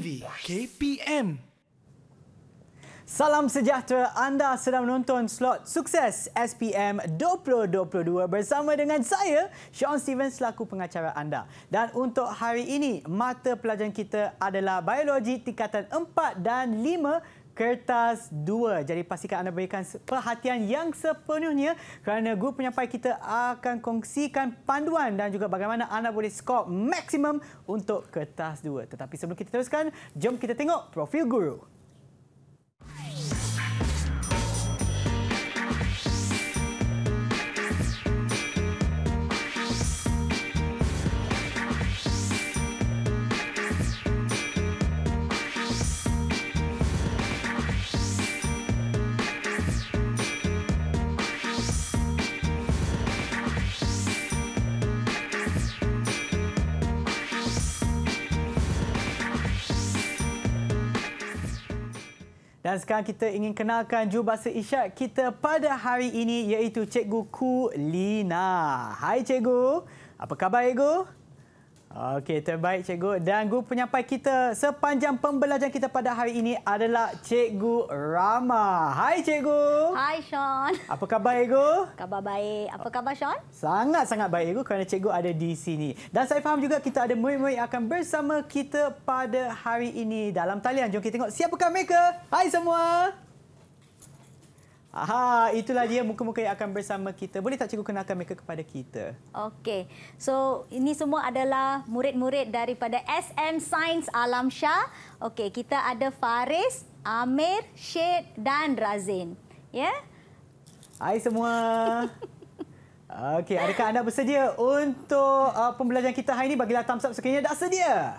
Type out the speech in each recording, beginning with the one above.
TV KPM. Salam sejahtera, anda sedang menonton slot sukses SPM 2022 bersama dengan saya, Sean Stevens, selaku pengacara anda. Dan untuk hari ini, mata pelajaran kita adalah Biologi Tingkatan 4 dan 5 kertas dua. Jadi pastikan anda berikan perhatian yang sepenuhnya kerana guru penyampai kita akan kongsikan panduan dan juga bagaimana anda boleh skor maksimum untuk kertas dua. Tetapi sebelum kita teruskan, jom kita tengok profil guru. Dan sekarang kita ingin kenalkan jurubahasa isyarat kita pada hari ini iaitu Cikgu Ku Lina. Hai Cikgu. Apa khabar Cikgu? Okey, terbaik cikgu. Dan guru penyampai kita sepanjang pembelajaran kita pada hari ini adalah cikgu Rama. Hai cikgu. Hai Sean. Apa khabar cikgu? Khabar baik. Apa khabar Sean? Sangat-sangat baik cikgu kerana cikgu ada di sini. Dan saya faham juga kita ada murid-murid akan bersama kita pada hari ini dalam talian. Jom kita tengok siapakah mereka. Hai semua. Aha, itulah dia muka-muka yang akan bersama kita. Boleh tak cikgu kenalkan mereka kepada kita? Okey. So, ini semua adalah murid-murid daripada SM Sains Alam Shah. Okey, kita ada Faris, Amir, Syed dan Razin. Ya? Yeah? Hai semua. Okey, adakah anda bersedia untuk uh, pembelajaran kita hari ini? Bagilah thumbs up sekiranya dah sedia.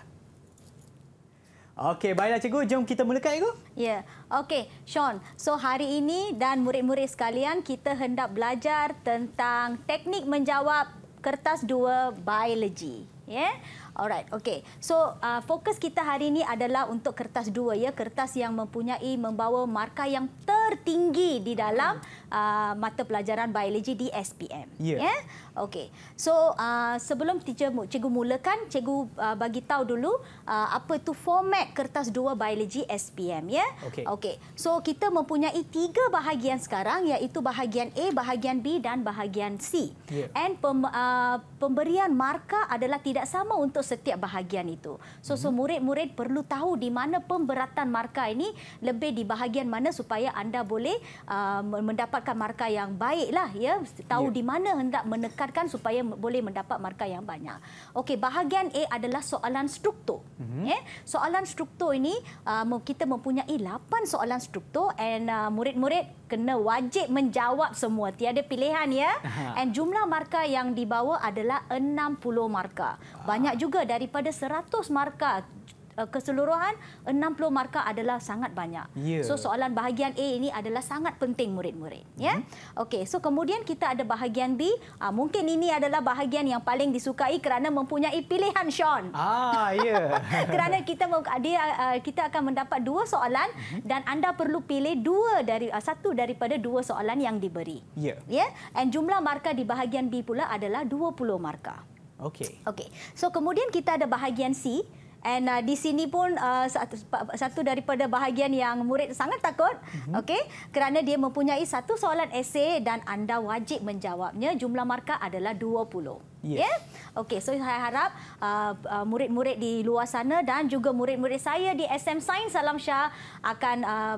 Okey, baiklah cikgu, jom kita mulakan cikgu. Ya. Yeah. Okey, Sean. So hari ini dan murid-murid sekalian kita hendak belajar tentang teknik menjawab kertas dua biologi. Ya. Yeah? Alright, okey. So uh, fokus kita hari ini adalah untuk kertas dua ya, kertas yang mempunyai membawa markah yang tertinggi di dalam uh, mata pelajaran biologi di SPM. Ya. Yeah. Yeah? Okey. So uh, sebelum teacher, cikgu mulakan, cikgu uh, bagi tahu dulu uh, apa itu format kertas dua biologi SPM. Ya. Yeah? Okey. Okay. So kita mempunyai tiga bahagian sekarang iaitu bahagian A, bahagian B dan bahagian C. Yeah. And pem, uh, pemberian markah adalah tidak sama untuk setiap bahagian itu. So, mm-hmm. so mhm. murid-murid perlu tahu di mana pemberatan markah ini lebih di bahagian mana supaya anda boleh uh, mendapat mendapatkan markah yang baiklah ya tahu yeah. di mana hendak menekarkan supaya boleh mendapat markah yang banyak okey bahagian A adalah soalan struktur mm-hmm. eh soalan struktur ini uh, kita mempunyai 8 soalan struktur and uh, murid-murid kena wajib menjawab semua tiada pilihan ya and jumlah markah yang dibawa adalah 60 markah ah. banyak juga daripada 100 markah Eh, keseluruhan 60 markah adalah sangat banyak. Yeah. So soalan bahagian A ini adalah sangat penting murid-murid, ya. Yeah? Mhm. Okey, so kemudian kita ada bahagian B. Ha, mungkin ini adalah bahagian yang paling disukai kerana mempunyai pilihan Sean. Ah, ya. Yeah. kerana kita ah, dia ah, kita akan mendapat dua soalan mm -hmm. dan anda perlu pilih dua dari satu daripada dua soalan yang diberi. Ya. Yeah. Ya. Yeah? Dan jumlah markah di bahagian B pula adalah 20 markah. Okey. Okey. So kemudian kita ada bahagian C. And uh, di sini pun uh, satu, satu daripada bahagian yang murid sangat takut. Mm-hmm. Okey, kerana dia mempunyai satu soalan esei dan anda wajib menjawabnya. Jumlah markah adalah 20. Ya, Yeah? Okey, so saya harap murid-murid uh, uh, di luar sana dan juga murid-murid saya di SM Sains Salam Syah akan uh,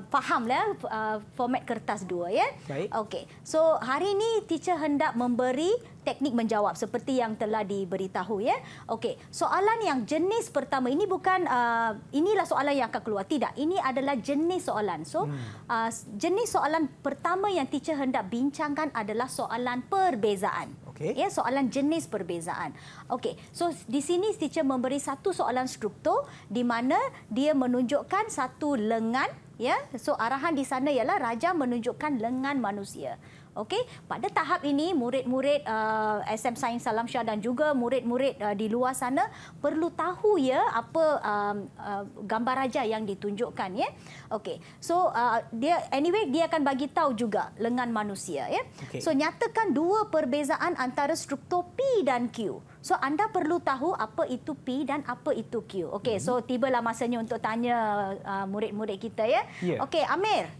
lah uh, format kertas dua ya. Yeah? Okey. So hari ini teacher hendak memberi teknik menjawab seperti yang telah diberitahu ya. Yeah? Okey. Soalan yang jenis pertama ini bukan uh, inilah soalan yang akan keluar. Tidak, ini adalah jenis soalan. So hmm. uh, jenis soalan pertama yang teacher hendak bincangkan adalah soalan perbezaan. Okay. Ya, soalan jenis perbezaan. Okey. So di sini teacher memberi satu soalan struktur di mana dia menunjukkan satu lengan ya. So arahan di sana ialah raja menunjukkan lengan manusia. Okey, pada tahap ini murid-murid uh, SM Sains Salam Syah dan juga murid-murid uh, di luar sana perlu tahu ya apa uh, uh, gambar raja yang ditunjukkan ya. Okey. So uh, dia anyway dia akan bagi tahu juga lengan manusia ya. Okay. So nyatakan dua perbezaan antara struktur P dan Q. So anda perlu tahu apa itu P dan apa itu Q. Okey, mm-hmm. so mhm. tibalah masanya untuk tanya uh, murid-murid kita ya. Yeah. Okey, Amir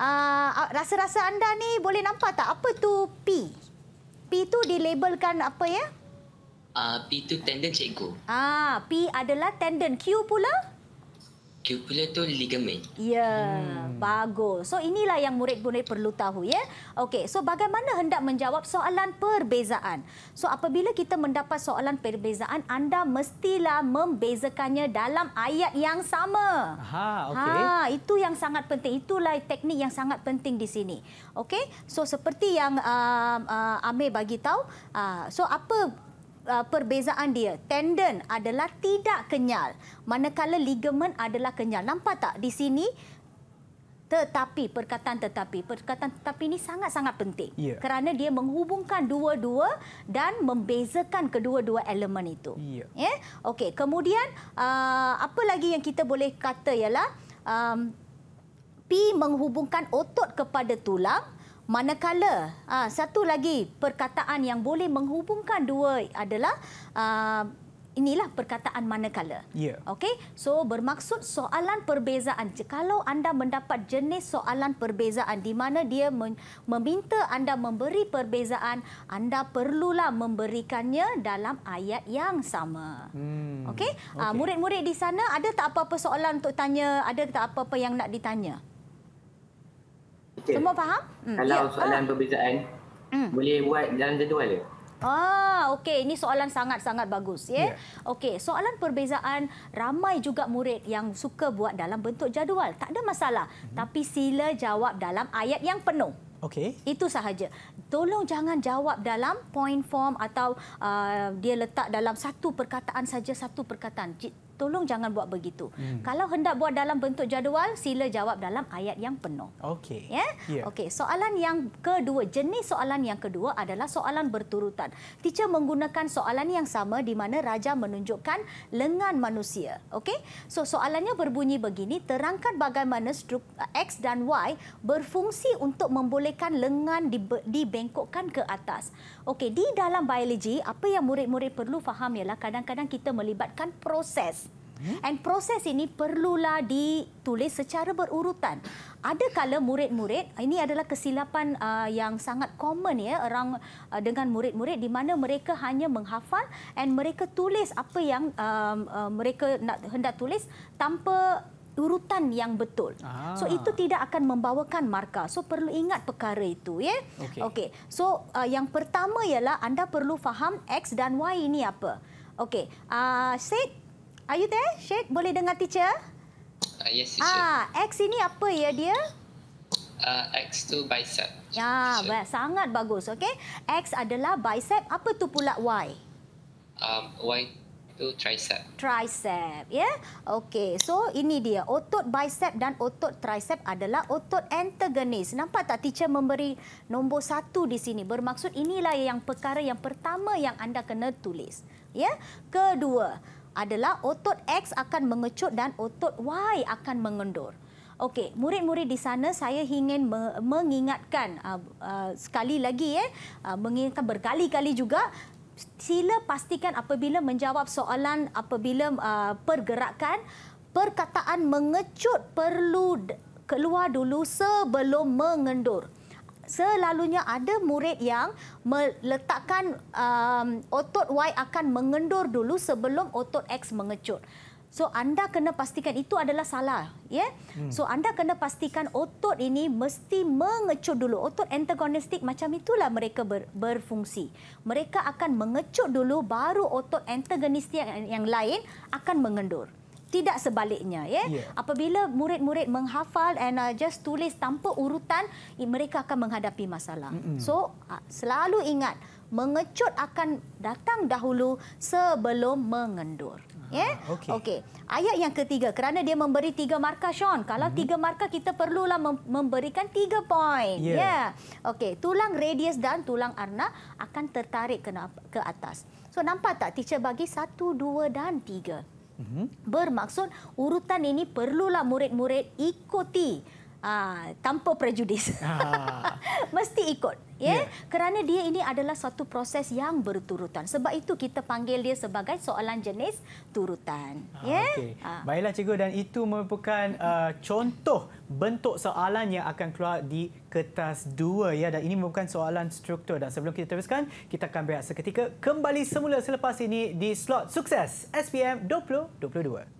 uh, rasa-rasa anda ni boleh nampak tak apa tu P? P tu dilabelkan apa ya? Uh, P tu tendon cikgu. Ah, P adalah tendon. Q pula? Cupula itu ligamen. Ya, hmm. bagus. So inilah yang murid-murid perlu tahu ya. Okey, so bagaimana hendak menjawab soalan perbezaan? So apabila kita mendapat soalan perbezaan, anda mestilah membezakannya dalam ayat yang sama. Ha, okey. Ha, itu yang sangat penting. Itulah teknik yang sangat penting di sini. Okey. So seperti yang uh, uh, Amir bagi tahu, uh, so apa uh, perbezaan dia. Tendon adalah tidak kenyal, manakala ligamen adalah kenyal. Nampak tak di sini? Tetapi, perkataan tetapi. Perkataan tetapi ini sangat-sangat penting. Yeah. Kerana dia menghubungkan dua-dua dan membezakan kedua-dua elemen itu. Yeah. Yeah? Okey, kemudian uh, apa lagi yang kita boleh kata ialah... Um, P menghubungkan otot kepada tulang. Manakala uh, satu lagi perkataan yang boleh menghubungkan dua adalah uh, Inilah perkataan manakala. Yeah. Okey. So bermaksud soalan perbezaan. Kalau anda mendapat jenis soalan perbezaan di mana dia meminta anda memberi perbezaan, anda perlulah memberikannya dalam ayat yang sama. Hmm. Okey. Ah, okay. murid-murid di sana ada tak apa-apa soalan untuk tanya? Ada tak apa-apa yang nak ditanya? Okay. Semua faham? Hmm. Kalau ya. soalan ah. perbezaan, hmm. boleh buat dalam jadual dia. Ah, okey. Ini soalan sangat-sangat bagus. Ya? Yeah. Okey, soalan perbezaan, ramai juga murid yang suka buat dalam bentuk jadual. Tak ada masalah. Hmm. Tapi sila jawab dalam ayat yang penuh. Okey. Itu sahaja. Tolong jangan jawab dalam point form atau uh, dia letak dalam satu perkataan saja satu perkataan tolong jangan buat begitu. Hmm. Kalau hendak buat dalam bentuk jadual, sila jawab dalam ayat yang penuh. Okey. Ya. Yeah? Yeah. Okey, soalan yang kedua, jenis soalan yang kedua adalah soalan berturutan. Teacher menggunakan soalan yang sama di mana raja menunjukkan lengan manusia. Okey. So soalannya berbunyi begini, terangkan bagaimana struk eh, X dan Y berfungsi untuk membolehkan lengan dibengkokkan ke atas. Okey, di dalam biologi apa yang murid-murid perlu faham ialah kadang-kadang kita melibatkan proses. Hmm? And proses ini perlulah ditulis secara berurutan. Ada Adakala murid-murid, ini adalah kesilapan uh, yang sangat common ya orang uh, dengan murid-murid di mana mereka hanya menghafal and mereka tulis apa yang uh, uh, mereka nak, hendak tulis tanpa urutan yang betul. Ah. So itu tidak akan membawakan markah. So perlu ingat perkara itu ya. Okey. Okay. So uh, yang pertama ialah anda perlu faham x dan y ini apa. Okey. Ah uh, Are you there, Sheikh? Boleh dengar teacher? Uh, yes, teacher. Ah, X ini apa ya dia? Uh, X tu bicep. Ya, teacher. sangat bagus. Okey. X adalah bicep. Apa tu pula Y? Um, Y tu tricep. Tricep, ya. Yeah? Okey. So ini dia otot bicep dan otot tricep adalah otot antagonis. Nampak tak teacher memberi nombor satu di sini. Bermaksud inilah yang perkara yang pertama yang anda kena tulis. Ya. Yeah? Kedua, adalah otot X akan mengecut dan otot Y akan mengendur. Okey, murid-murid di sana saya ingin mengingatkan uh, uh, sekali lagi eh, uh, mengingatkan berkali-kali juga sila pastikan apabila menjawab soalan apabila uh, pergerakan perkataan mengecut perlu keluar dulu sebelum mengendur selalunya ada murid yang meletakkan um, otot Y akan mengendur dulu sebelum otot X mengecut. So anda kena pastikan itu adalah salah, ya. Yeah? Hmm. So anda kena pastikan otot ini mesti mengecut dulu. Otot antagonistik macam itulah mereka ber, berfungsi. Mereka akan mengecut dulu baru otot antagonistik yang, yang lain akan mengendur tidak sebaliknya ya yeah. apabila murid-murid menghafal and uh, just tulis tanpa urutan mereka akan menghadapi masalah mm -hmm. so uh, selalu ingat mengecut akan datang dahulu sebelum mengendur ah, ya yeah? okey okay. ayat yang ketiga kerana dia memberi tiga markah Sean kalau mm -hmm. tiga markah kita perlulah mem memberikan tiga poin ya yeah. yeah? okey tulang radius dan tulang arna akan tertarik ke atas so nampak tak teacher bagi satu, dua dan tiga. Bermaksud urutan ini perlulah murid-murid ikuti Ah, tanpa prejudis. Ah. Mesti ikut. Ya? Yeah. Kerana dia ini adalah satu proses yang berturutan. Sebab itu kita panggil dia sebagai soalan jenis turutan. Ah, ya? Okay. Ah. Baiklah cikgu dan itu merupakan uh, contoh bentuk soalan yang akan keluar di kertas dua. Ya? Dan ini merupakan soalan struktur. Dan sebelum kita teruskan, kita akan berehat seketika kembali semula selepas ini di slot sukses SPM 2022.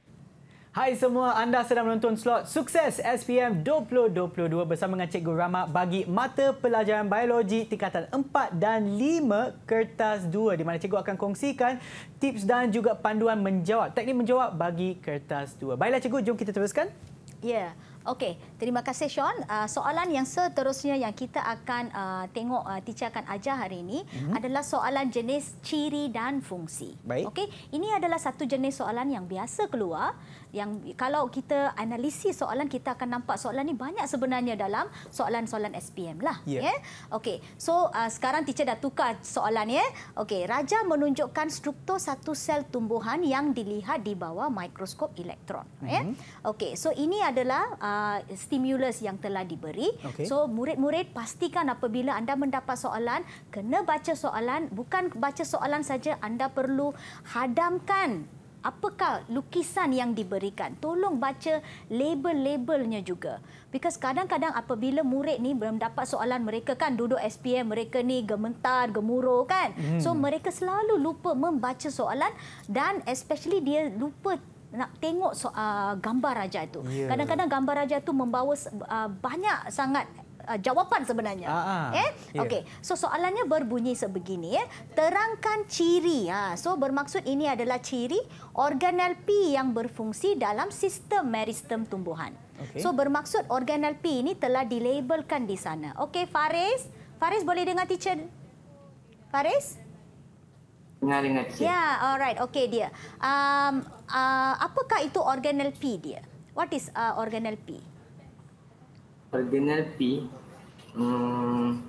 Hai semua, anda sedang menonton slot Sukses SPM 2022 bersama dengan Cikgu Rama bagi mata pelajaran biologi tingkatan 4 dan 5 kertas 2 di mana cikgu akan kongsikan tips dan juga panduan menjawab, teknik menjawab bagi kertas 2. Baiklah cikgu, jom kita teruskan. Ya. Yeah. Okey, terima kasih Sean. Uh, soalan yang seterusnya yang kita akan uh, tengok uh, ah, teacher akan ajar hari ini mm-hmm. adalah soalan jenis ciri dan fungsi. Okey, ini adalah satu jenis soalan yang biasa keluar yang kalau kita analisis soalan kita akan nampak soalan ini banyak sebenarnya dalam soalan-soalan SPM lah, ya. Yeah. Yeah? Okey. So uh, sekarang teacher dah tukar soalan ya. Yeah? Okey, raja menunjukkan struktur satu sel tumbuhan yang dilihat di bawah mikroskop elektron, mm-hmm. Okey, so ini adalah uh, Uh, stimulus yang telah diberi. Okay. So murid-murid pastikan apabila anda mendapat soalan, kena baca soalan, bukan baca soalan saja anda perlu hadamkan apakah lukisan yang diberikan. Tolong baca label-labelnya juga. Because kadang-kadang apabila murid ni belum dapat soalan mereka kan duduk SPM mereka ni gemetar, gemuruh kan. Hmm. So mereka selalu lupa membaca soalan dan especially dia lupa nak tengok so, uh, gambar raja itu. Yeah. Kadang-kadang gambar raja itu membawa uh, banyak sangat uh, jawapan sebenarnya. Uh-huh. Eh? Ya. Okey. Yeah. So soalannya berbunyi sebegini Eh? Terangkan ciri. Ha. So bermaksud ini adalah ciri organel P yang berfungsi dalam sistem meristem tumbuhan. Okay. So bermaksud organel P ini telah dilabelkan di sana. Okey Faris, Faris boleh dengar teacher? Faris? Dengar dengar Ya, yeah, alright. Okey dia. Um, uh, apakah itu organel P dia? What is uh, organel P? Organel P? Hmm,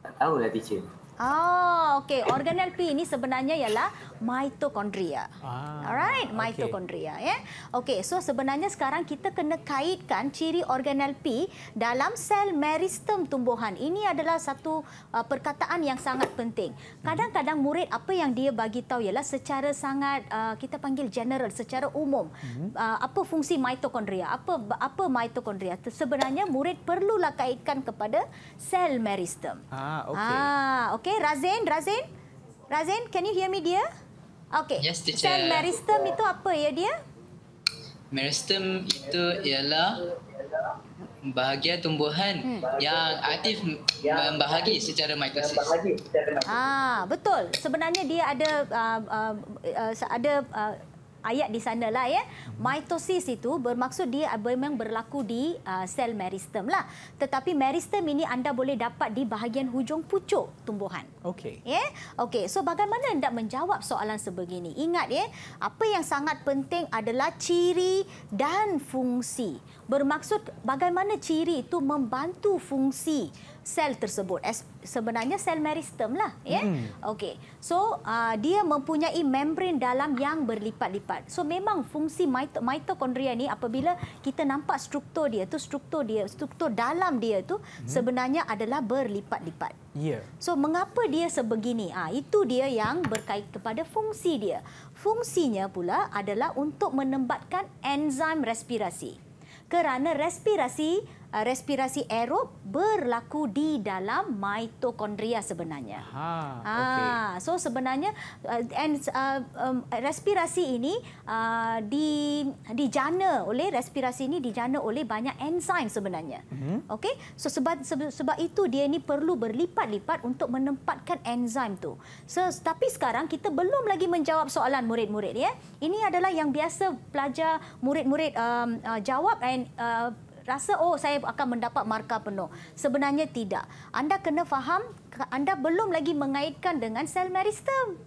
tak lah, teacher. Oh, ah, okey. Organel P ini sebenarnya ialah mitokondria. Ah, Alright, mitokondria. Okay. Yeah. Okey, so sebenarnya sekarang kita kena kaitkan ciri organel P dalam sel meristem tumbuhan. Ini adalah satu uh, perkataan yang sangat penting. Kadang-kadang murid apa yang dia bagi tahu ialah secara sangat uh, kita panggil general, secara umum. Mm-hmm. Uh, apa fungsi mitokondria? Apa apa mitokondria? Sebenarnya murid perlulah kaitkan kepada sel meristem. Ah, okey. Ah, okay? Razin, Razin. Razin, can you hear me, dear? Okay. Yes, teacher. Sel meristem itu apa ya, dear? Meristem itu ialah bahagia tumbuhan hmm. yang aktif membahagi secara mitosis. Ah, betul. Sebenarnya dia ada uh, uh, uh, ada ah, ayat di sana lah ya. Mitosis itu bermaksud dia memang berlaku di uh, sel meristem lah. Tetapi meristem ini anda boleh dapat di bahagian hujung pucuk tumbuhan. Okey. Ya. Okey. So bagaimana hendak menjawab soalan sebegini? Ingat ya, apa yang sangat penting adalah ciri dan fungsi. Bermaksud bagaimana ciri itu membantu fungsi sel tersebut. As, sebenarnya sel meristem lah, ya. Yeah? Hmm. Okey. So uh, dia mempunyai membran dalam yang berlipat-lipat. So memang fungsi mito mitokondria ni apabila kita nampak struktur dia tu struktur dia struktur dalam dia tu hmm. sebenarnya adalah berlipat-lipat. Yeah. So mengapa dia sebegini? Ah ha, itu dia yang berkait kepada fungsi dia. Fungsinya pula adalah untuk menembatkan enzim respirasi. Kerana respirasi Eh, respirasi aerob berlaku di dalam mitokondria sebenarnya. Ha, ha ah, okay. so sebenarnya uh, and uh, um, respirasi ini uh, di dijana oleh respirasi ini dijana oleh banyak enzim sebenarnya. Mm-hmm. Okey. So sebab sebab itu dia ini perlu berlipat-lipat untuk menempatkan enzim tu. So tapi sekarang kita belum lagi menjawab soalan murid-murid ya. Ini adalah yang biasa pelajar murid-murid um, uh, jawab and uh, rasa oh saya akan mendapat markah penuh. Sebenarnya tidak. Anda kena faham anda belum lagi mengaitkan dengan sel meristem.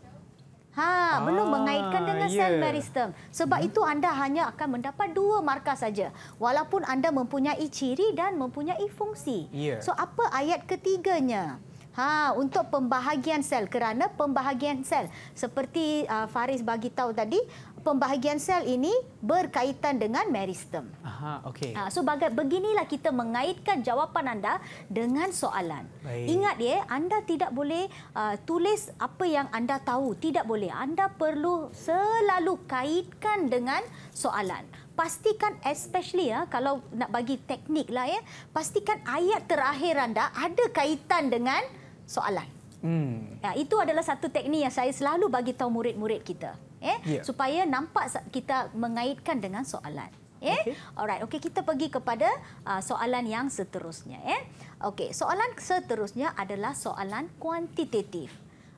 Ha, ah, belum mengaitkan dengan yeah. sel ya. meristem. Sebab hmm. itu anda hanya akan mendapat dua markah saja. Walaupun anda mempunyai ciri dan mempunyai fungsi. Yeah. So apa ayat ketiganya? Ha, untuk pembahagian sel kerana pembahagian sel seperti uh, Faris bagi tahu tadi pembahagian sel ini berkaitan dengan meristem. Aha, okey. Ha, so bagai beginilah kita mengaitkan jawapan anda dengan soalan. Baik. Ingat ya, anda tidak boleh uh, tulis apa yang anda tahu, tidak boleh. Anda perlu selalu kaitkan dengan soalan. Pastikan especially ya kalau nak bagi teknik lah ya, pastikan ayat terakhir anda ada kaitan dengan soalan. Hmm. Ya, itu adalah satu teknik yang saya selalu bagi tahu murid-murid kita eh yeah. supaya nampak kita mengaitkan dengan soalan eh okay. alright okey kita pergi kepada uh, soalan yang seterusnya eh okey soalan seterusnya adalah soalan kuantitatif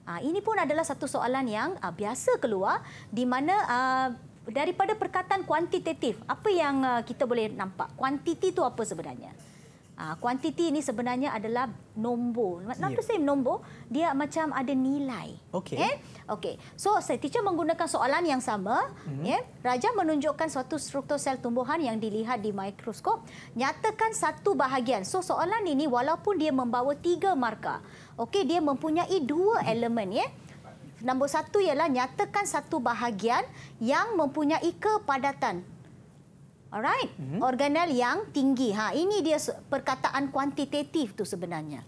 uh, ini pun adalah satu soalan yang uh, biasa keluar di mana uh, daripada perkataan kuantitatif apa yang kita boleh nampak kuantiti itu apa sebenarnya kuantiti ah, ini sebenarnya adalah nombor. Not yeah. the same nombor, dia macam ada nilai. Okay. Eh? Okey. So, saya teacher menggunakan soalan yang sama, mm-hmm. Yeah? Raja menunjukkan suatu struktur sel tumbuhan yang dilihat di mikroskop, nyatakan satu bahagian. So, soalan ini walaupun dia membawa tiga markah. Okay. dia mempunyai dua mm-hmm. elemen, Yeah? Nombor satu ialah nyatakan satu bahagian yang mempunyai kepadatan. Alright, mm-hmm. organel yang tinggi. Ha, ini dia perkataan kuantitatif tu sebenarnya.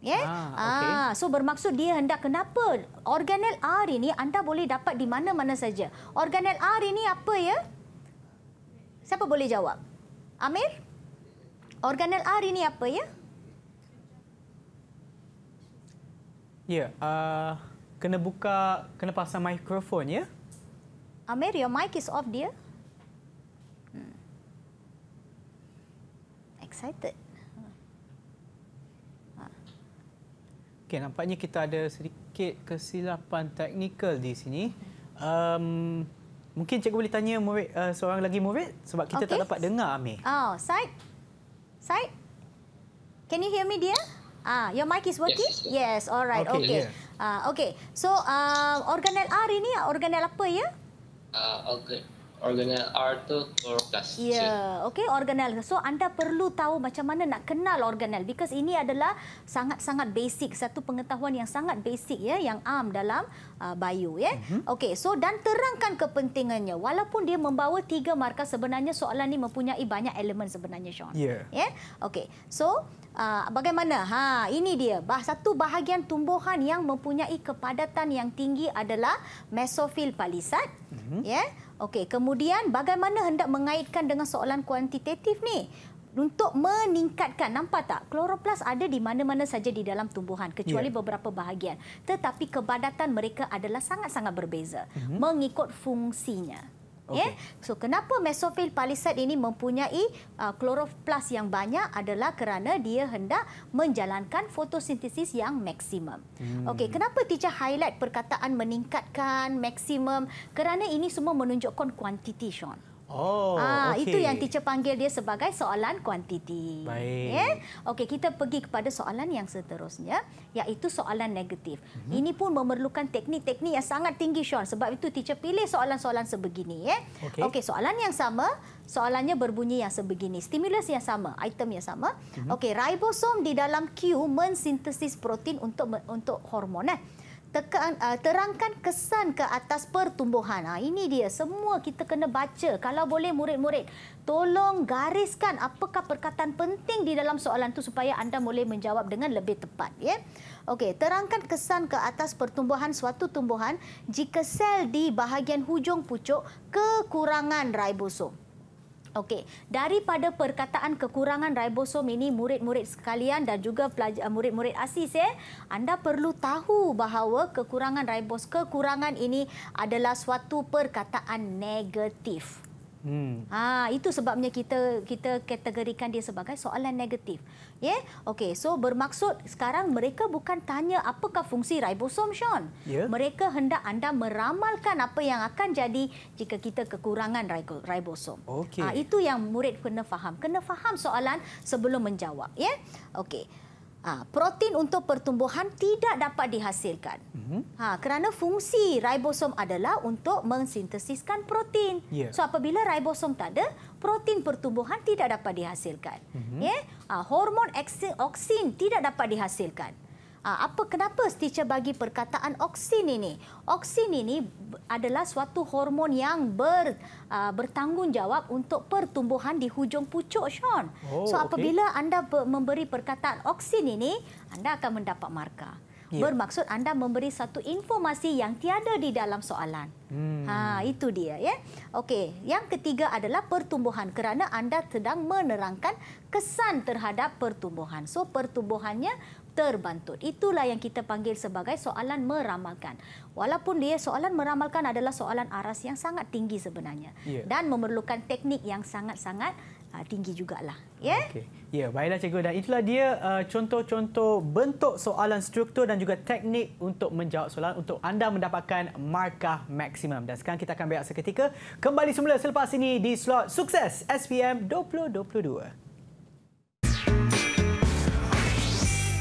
Ya. Yeah? Ah, okay. ah, so bermaksud dia hendak kenapa organel R ini anda boleh dapat di mana-mana saja. Organel R ini apa ya? Siapa boleh jawab? Amir? Organel R ini apa ya? Ya, yeah, uh, kena buka kena pasang mikrofon ya. Yeah? Amir, your mic is off dear. excited. Okay, nampaknya kita ada sedikit kesilapan teknikal di sini. Um, mungkin cikgu boleh tanya murid, uh, seorang lagi murid sebab kita okay. tak dapat dengar Amir. Oh, Syed. Syed. Can you hear me dear? Ah, your mic is working? Yes, yes. all right. Okay. okay. Yeah. Ah, okay. So, uh, ah, organel R ini organel apa ya? Ah, uh, organel organel atau chloroplast. Ya, yeah. okey organel. So anda perlu tahu macam mana nak kenal organel because ini adalah sangat-sangat basic satu pengetahuan yang sangat basic ya yang am dalam uh, bio ya. Mm -hmm. Okey, so dan terangkan kepentingannya walaupun dia membawa tiga markah sebenarnya soalan ini mempunyai banyak elemen sebenarnya Sean. Ya. Yeah. Yeah? Okey. So Uh, bagaimana? Ha, ini dia. Bah, satu bahagian tumbuhan yang mempunyai kepadatan yang tinggi adalah mesofil palisat. Mm -hmm. yeah? Okey, kemudian bagaimana hendak mengaitkan dengan soalan kuantitatif ni? Untuk meningkatkan, nampak tak? Kloroplas ada di mana-mana saja di dalam tumbuhan, kecuali ya. beberapa bahagian. Tetapi kebadatan mereka adalah sangat-sangat berbeza, uh mhm. -huh. mengikut fungsinya. Okay. Yeah? So kenapa mesofil palisade ini mempunyai uh, kloroplas yang banyak adalah kerana dia hendak menjalankan fotosintesis yang maksimum. Hmm. Okey, kenapa teacher highlight perkataan meningkatkan maksimum? Kerana ini semua menunjukkan kuantiti, Sean. Oh, ah, okay. Itu yang teacher panggil dia sebagai soalan kuantiti. Baik. Yeah? Okey, kita pergi kepada soalan yang seterusnya, iaitu soalan negatif. Mm -hmm. Ini pun memerlukan teknik-teknik yang sangat tinggi, Sean. Sebab itu teacher pilih soalan-soalan sebegini. Yeah? Okey, okay, soalan yang sama, soalannya berbunyi yang sebegini. Stimulus yang sama, item yang sama. Mm -hmm. Okey, ribosom di dalam Q mensintesis protein untuk untuk hormon. Eh? Mm tekan, uh, ah, terangkan kesan ke atas pertumbuhan. Uh, ini dia, semua kita kena baca. Kalau boleh murid-murid, tolong gariskan apakah perkataan penting di dalam soalan itu supaya anda boleh menjawab dengan lebih tepat. Ya? Okey, terangkan kesan ke atas pertumbuhan suatu tumbuhan jika sel di bahagian hujung pucuk kekurangan ribosom. Okey, daripada perkataan kekurangan ribosom ini murid-murid sekalian dan juga eh, murid-murid asis ya, anda perlu tahu bahawa kekurangan ribos kekurangan ini adalah suatu perkataan negatif. Hmm. Ha, itu sebabnya kita kita kategorikan dia sebagai soalan negatif. Ya. Yeah? Okey, so bermaksud sekarang mereka bukan tanya apakah fungsi ribosom Sean. Yeah. Mereka hendak anda meramalkan apa yang akan jadi jika kita kekurangan ribosom. Okay. Ha, ah, itu yang murid kena faham. Kena faham soalan sebelum menjawab, ya. Yeah? Okey. Ha, protein untuk pertumbuhan tidak dapat dihasilkan. Mhm. Ha, kerana fungsi ribosom adalah untuk mensintesiskan protein. Yeah. So apabila ribosom tak ada, protein pertumbuhan tidak dapat dihasilkan. Mm-hmm. Ya. Yeah? Ha, hormon oksin tidak dapat dihasilkan. Ah, apa kenapa teacher bagi perkataan oksin ini? Oksin ini adalah suatu hormon yang ber ah, bertanggungjawab untuk pertumbuhan di hujung pucuk Sean. Oh, so apabila okay. anda memberi perkataan oksin ini, anda akan mendapat markah. Yeah. Bermaksud anda memberi satu informasi yang tiada di dalam soalan. Hmm. Ha, itu dia ya. Okey, yang ketiga adalah pertumbuhan kerana anda sedang menerangkan kesan terhadap pertumbuhan. So pertumbuhannya terbantut. Itulah yang kita panggil sebagai soalan meramalkan. Walaupun dia soalan meramalkan adalah soalan aras yang sangat tinggi sebenarnya yeah. dan memerlukan teknik yang sangat-sangat uh, tinggi juga Ya. Yeah? Okay. Ya, yeah, baiklah cikgu dan itulah dia uh, contoh-contoh bentuk soalan struktur dan juga teknik untuk menjawab soalan untuk anda mendapatkan markah maksimum. Dan sekarang kita akan berehat seketika kembali semula selepas ini di slot sukses SPM 2022.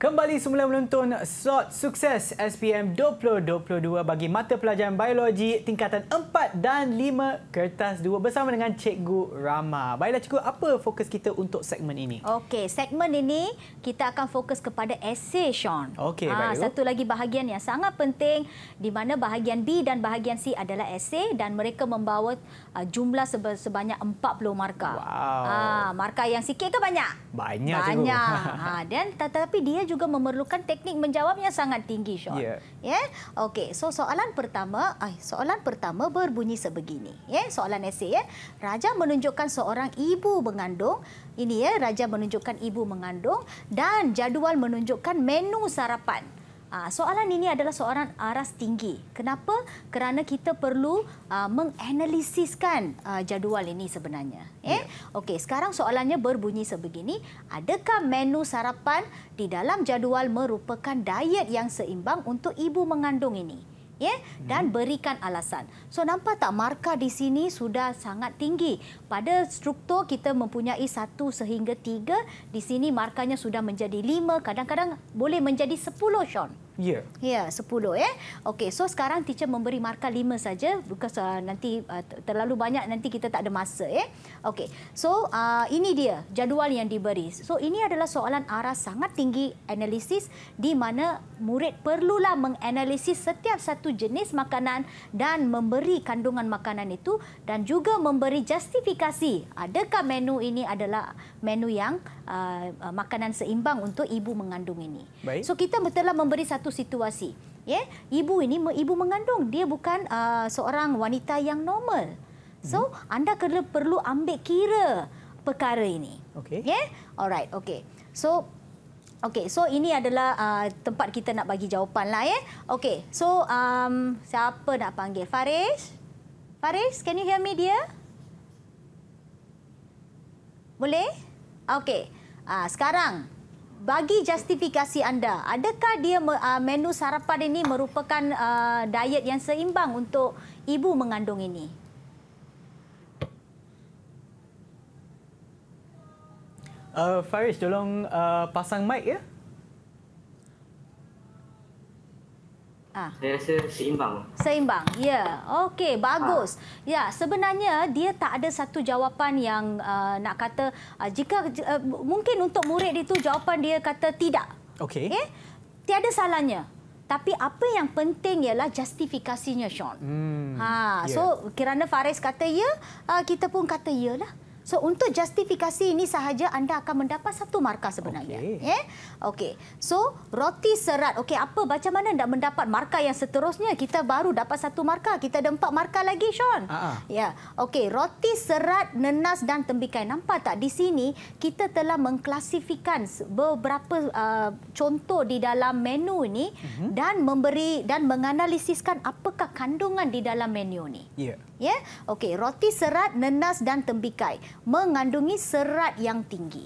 Kembali semula menonton SOT Sukses SPM 2022 bagi mata pelajaran biologi tingkatan 4 dan 5 kertas 2 bersama dengan Cikgu Rama. Baiklah Cikgu, apa fokus kita untuk segmen ini? Okey, segmen ini kita akan fokus kepada essay Sean. Okey, ah, baik. satu lagi bahagian yang sangat penting di mana bahagian B dan bahagian C adalah essay dan mereka membawa ah, jumlah sebanyak 40 markah. Wow. Ha, markah yang sikit ke banyak? Banyak, banyak. Cikgu. Banyak. Ha, dan tetapi dia juga memerlukan teknik menjawab yang sangat tinggi, Sean. Ya. Yeah. Yeah? Okey, so soalan pertama, ay, soalan pertama berbunyi sebegini. Ya, yeah? soalan esei ya. Yeah? Raja menunjukkan seorang ibu mengandung. Ini ya, yeah? raja menunjukkan ibu mengandung dan jadual menunjukkan menu sarapan. Ah, soalan ini adalah soalan aras tinggi. Kenapa? Kerana kita perlu ah, menganalisiskan ah, jadual ini sebenarnya. Eh? Ya. Okey, sekarang soalannya berbunyi sebegini. Adakah menu sarapan di dalam jadual merupakan diet yang seimbang untuk ibu mengandung ini? ya hmm. dan berikan alasan. So nampak tak markah di sini sudah sangat tinggi. Pada struktur kita mempunyai satu sehingga tiga. Di sini markahnya sudah menjadi lima. Kadang-kadang boleh menjadi sepuluh, Sean. Ya. Ya, 10 ya. Eh? Okey, so sekarang teacher memberi markah 5 saja because uh, nanti uh, terlalu banyak nanti kita tak ada masa ya. Okey. So, uh, ini dia jadual yang diberi. So, ini adalah soalan arah sangat tinggi analisis di mana murid perlulah menganalisis setiap satu jenis makanan dan memberi kandungan makanan itu dan juga memberi justifikasi adakah menu ini adalah menu yang uh, uh, makanan seimbang untuk ibu mengandung ini. Baik. So kita telah memberi satu situasi. Ya, yeah? ibu ini ibu mengandung dia bukan uh, seorang wanita yang normal. So hmm. anda kena perlu ambil kira perkara ini. Okey. Ya. Yeah? Alright, okey. So Okey, so ini adalah uh, tempat kita nak bagi jawapan lah ya. Eh? Okey, so um, siapa nak panggil? Faris? Faris, can you hear me Dia. Boleh? Okey. Uh, sekarang bagi justifikasi anda, adakah dia uh, menu sarapan ini merupakan uh, diet yang seimbang untuk ibu mengandung ini? Uh, Faris, tolong uh, pasang mic ya. Uh, Ha. Saya rasa seimbang. Seimbang, ya. Okey, ah. bagus. Ha. Ya, sebenarnya dia tak ada satu jawapan yang uh, nak kata uh, jika uh, mungkin untuk murid itu jawapan dia kata tidak. Okey. Okay? Eh, tiada salahnya. Tapi apa yang penting ialah justifikasinya, Sean. Hmm. Ha, so yeah. kerana Faris kata ya, uh, kita pun kata ya lah. So untuk justifikasi ini sahaja anda akan mendapat satu markah sebenarnya. Okey. Yeah? okay. So roti serat. okay apa macam mana nak mendapat markah yang seterusnya? Kita baru dapat satu markah. Kita ada empat markah lagi, Sean. Ha, ha. Ya. Yeah. okay. roti serat, nenas dan tembikai. Nampak tak di sini kita telah mengklasifikkan beberapa uh, contoh di dalam menu ini uh-huh. dan memberi dan menganalisiskan apakah kandungan di dalam menu ini. Yeah ya. Okey, roti serat, nenas dan tembikai mengandungi serat yang tinggi.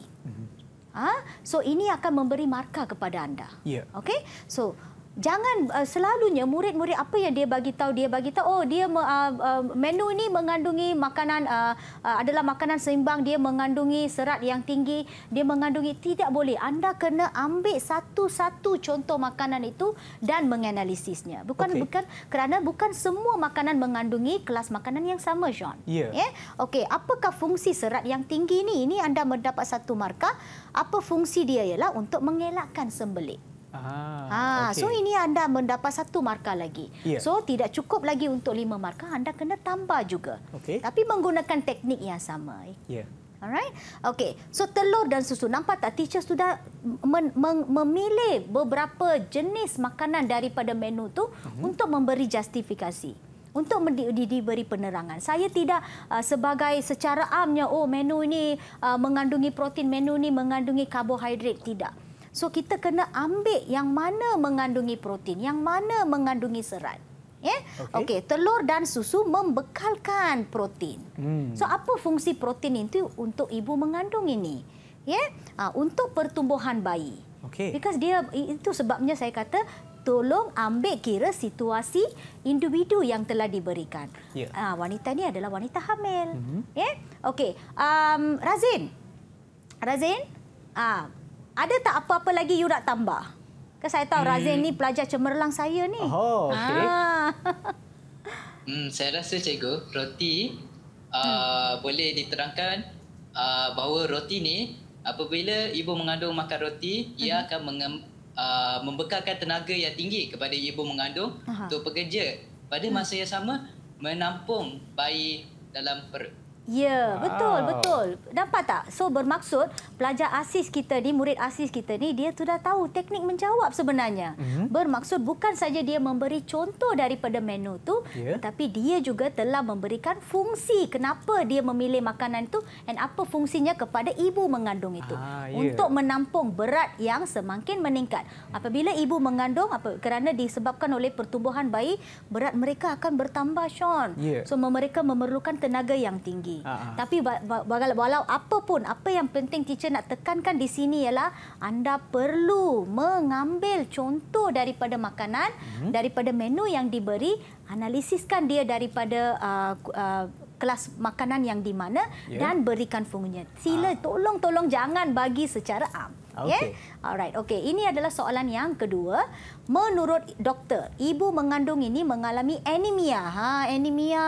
Ha? So ini akan memberi markah kepada anda. Yeah. Okey. So jangan uh, selalunya murid-murid apa yang dia bagi tahu dia bagi tahu oh dia uh, uh, menu ini mengandungi makanan uh, uh, adalah makanan seimbang dia mengandungi serat yang tinggi dia mengandungi tidak boleh anda kena ambil satu-satu contoh makanan itu dan menganalisisnya bukan okay. bukan kerana bukan semua makanan mengandungi kelas makanan yang sama John ya yeah. yeah? okey apakah fungsi serat yang tinggi ini ini anda mendapat satu markah apa fungsi dia ialah untuk mengelakkan sembelit Ha, ah, ah, okay. So ini anda mendapat satu markah lagi. Yeah. So tidak cukup lagi untuk lima markah, anda kena tambah juga. Okay. Tapi menggunakan teknik yang sama. Eh. Ya. Yeah. Alright. Okey. So telur dan susu nampak tak teacher sudah memilih beberapa jenis makanan daripada menu tu uh-huh. untuk memberi justifikasi, untuk di, di, penerangan. Saya tidak uh, sebagai secara amnya oh menu ini uh, mengandungi protein, menu ini mengandungi karbohidrat tidak. So kita kena ambil yang mana mengandungi protein, yang mana mengandungi serat. Ya. Yeah? Okey, okay, telur dan susu membekalkan protein. Hmm. So apa fungsi protein itu untuk ibu mengandung ini? Ya. Yeah? Ha, untuk pertumbuhan bayi. Okey. Because dia itu sebabnya saya kata tolong ambil kira situasi individu yang telah diberikan. Yeah. Ya. Ha, wanita ini adalah wanita hamil. Mm-hmm. Ya. Yeah? Okey. Um Razin. Razin? ha ada tak apa-apa lagi you nak tambah? Kan saya tahu hmm. Razin ni pelajar cemerlang saya ni. Oh, okey. Ah. hmm, saya rasa cikgu, roti uh, hmm. boleh diterangkan uh, bahawa roti ni apabila ibu mengandung makan roti, hmm. ia akan mengem, uh, membekalkan tenaga yang tinggi kepada ibu mengandung Aha. untuk pekerja. Pada hmm. masa yang sama, menampung bayi dalam perut. Ya, betul, betul. Dapat tak? So bermaksud pelajar asis kita ni, murid asis kita ni, dia sudah tahu teknik menjawab sebenarnya. Mm -hmm. Bermaksud bukan saja dia memberi contoh daripada menu tu, yeah. tetapi dia juga telah memberikan fungsi kenapa dia memilih makanan tu, dan apa fungsinya kepada ibu mengandung itu. Ah, yeah. Untuk menampung berat yang semakin meningkat. Apabila ibu mengandung, apa kerana disebabkan oleh pertumbuhan bayi, berat mereka akan bertambah, Sean. Yeah. So mereka memerlukan tenaga yang tinggi. Aa. Ha, ha. Tapi walaupun wala apa pun, apa yang penting teacher nak tekankan di sini ialah anda perlu mengambil contoh daripada makanan, mm-hmm. daripada menu yang diberi, analisiskan dia daripada uh, uh, kelas makanan yang di mana yeah. dan berikan fungsinya. Sila ah. tolong-tolong jangan bagi secara am. Ah, okay. Yeah? Alright. Okay. Ini adalah soalan yang kedua. Menurut doktor, ibu mengandung ini mengalami anemia. Ha, anemia.